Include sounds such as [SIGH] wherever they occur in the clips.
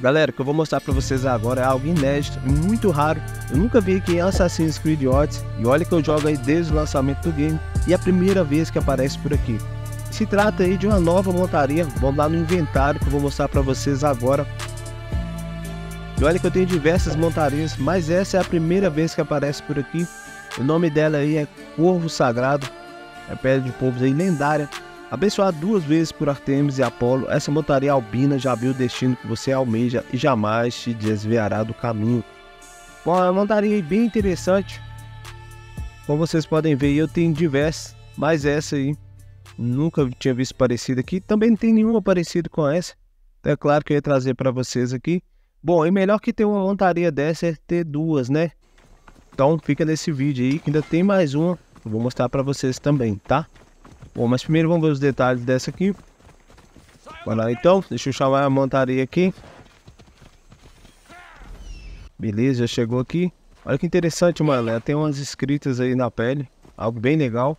Galera, o que eu vou mostrar para vocês agora é algo inédito muito raro. Eu nunca vi aqui em Assassin's Creed Odyssey e olha que eu jogo aí desde o lançamento do game e é a primeira vez que aparece por aqui. Se trata aí de uma nova montaria, vamos lá no inventário que eu vou mostrar para vocês agora. E olha que eu tenho diversas montarias, mas essa é a primeira vez que aparece por aqui. O nome dela aí é Corvo Sagrado, é pele de povos aí lendária Abençoado duas vezes por Artemis e Apolo, essa montaria albina já viu o destino que você almeja e jamais te desviará do caminho. Bom, é uma montaria bem interessante. Como vocês podem ver, eu tenho diversas, mas essa aí nunca tinha visto parecida aqui. Também não tem nenhuma parecida com essa. Então é claro que eu ia trazer para vocês aqui. Bom, e melhor que ter uma montaria dessa é ter duas, né? Então fica nesse vídeo aí que ainda tem mais uma. Eu vou mostrar para vocês também, tá? Bom, mas primeiro vamos ver os detalhes dessa aqui. Bora lá então, deixa eu chamar a montaria aqui. Beleza, já chegou aqui. Olha que interessante, mano. Ela tem umas escritas aí na pele. Algo bem legal.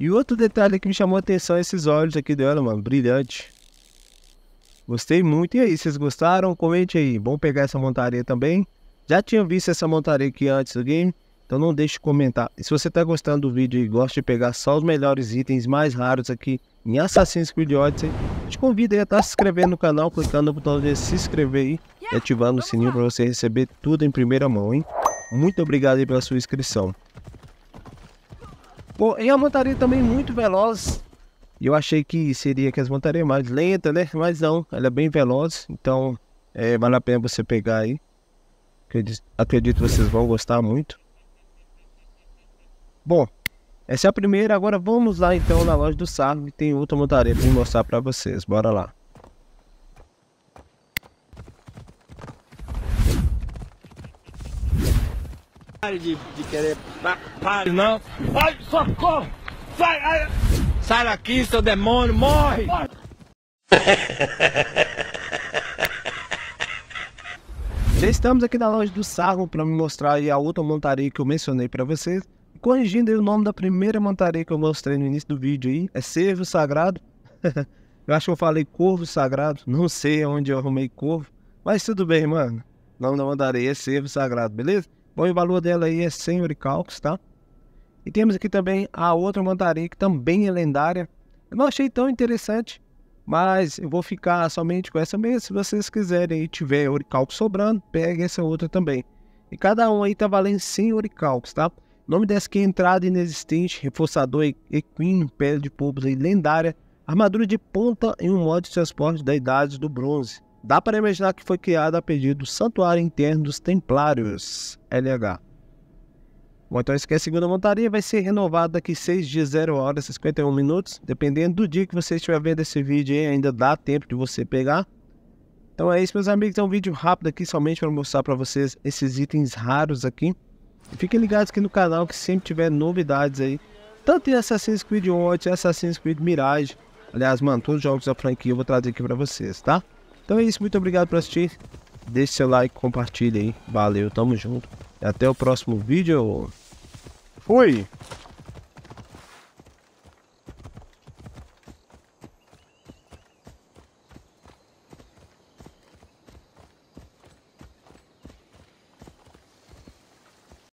E outro detalhe que me chamou a atenção é esses olhos aqui dela, mano. Brilhante. Gostei muito. E aí, vocês gostaram? Comente aí. Bom pegar essa montaria também. Já tinha visto essa montaria aqui antes do game. Então não deixe de comentar. E se você está gostando do vídeo e gosta de pegar só os melhores itens mais raros aqui em Assassin's Creed Odyssey, te convido a estar tá se inscrevendo no canal, clicando no botão de se inscrever aí e ativando o sininho para você receber tudo em primeira mão, hein? Muito obrigado aí pela sua inscrição. Bom, e a montaria também muito veloz. Eu achei que seria que as montarias é mais lenta, né? Mas não, ela é bem veloz, então é, vale a pena você pegar aí. Acredito, acredito que vocês vão gostar muito. Bom, essa é a primeira. Agora vamos lá então na loja do Sargo que tem outra montaria para mostrar para vocês. Bora lá. Pare de, de querer. Pare não. Ai, socorro! Sai, ai. Sai daqui, seu demônio, morre! morre. Já estamos aqui na loja do Sargon para me mostrar a outra montaria que eu mencionei para vocês. Corrigindo aí o nome da primeira montaria que eu mostrei no início do vídeo aí, é cervo sagrado. [LAUGHS] eu acho que eu falei corvo sagrado, não sei onde eu arrumei corvo, mas tudo bem, mano. O nome da montaria é cervo sagrado, beleza? Bom, e o valor dela aí é 100 oricalcos, tá? E temos aqui também a outra montaria que também é lendária. Eu não achei tão interessante, mas eu vou ficar somente com essa mesmo. Se vocês quiserem e tiver oricalco sobrando, pegue essa outra também. E cada um aí tá valendo 100 oricalcos, tá? Nome dessa que é entrada inexistente, reforçador equino, pele de pobres e lendária, armadura de ponta em um modo de transporte da Idade do Bronze. Dá para imaginar que foi criada a pedido do Santuário Interno dos Templários, LH. Bom, então isso aqui é a segunda montaria, vai ser renovada daqui 6 dias, 0 horas e 51 minutos. Dependendo do dia que você estiver vendo esse vídeo aí, ainda dá tempo de você pegar. Então é isso, meus amigos. É um vídeo rápido aqui, somente para mostrar para vocês esses itens raros aqui. Fiquem ligados aqui no canal que sempre tiver novidades aí. Tanto em Assassin's Creed Odyssey, Assassin's Creed Mirage. Aliás, mano, todos os jogos da franquia eu vou trazer aqui pra vocês, tá? Então é isso, muito obrigado por assistir. Deixe seu like, compartilhe aí. Valeu, tamo junto. E até o próximo vídeo. Fui!